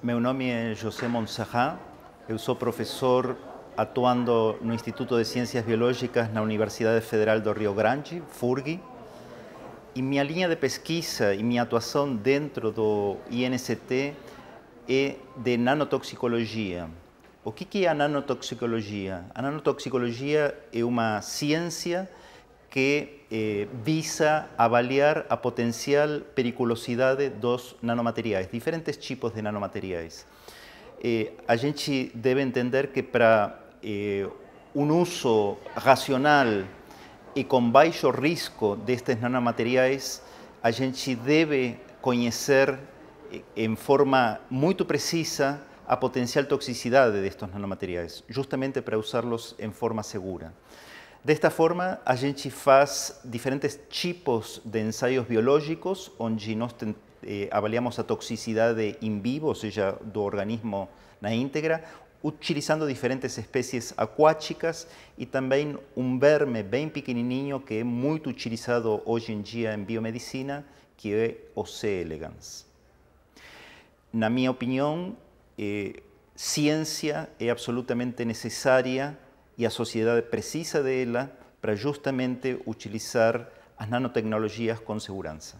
Meu nome é José Monserrat, eu sou professor atuando no Instituto de Ciências Biológicas na Universidade Federal do Rio Grande, FURG. E minha linha de pesquisa e minha atuação dentro do INCT é de nanotoxicologia. O que é a nanotoxicologia? A nanotoxicologia é uma ciência que eh, visa avaliar a potencial periculosidad de dos nanomateriales, diferentes tipos de nanomateriales. Eh, a gente debe entender que para eh, un uso racional y con riesgo riesgo estos nanomateriales, a gente debe conocer eh, en forma muy precisa a potencial toxicidad de estos nanomateriales, justamente para usarlos en forma segura. De esta forma, a gente faz diferentes tipos de ensayos biológicos donde avaliamos eh, avaliamos a in vivo, o seja, do organismo na íntegra, utilizando diferentes especies acuáticas y también un verme bien pequenininho que es muy utilizado hoy en día en biomedicina, que es o C. elegans. Na mi opinión, eh, ciencia es absolutamente necesaria y a sociedad precisa de ella para justamente utilizar las nanotecnologías con seguridad.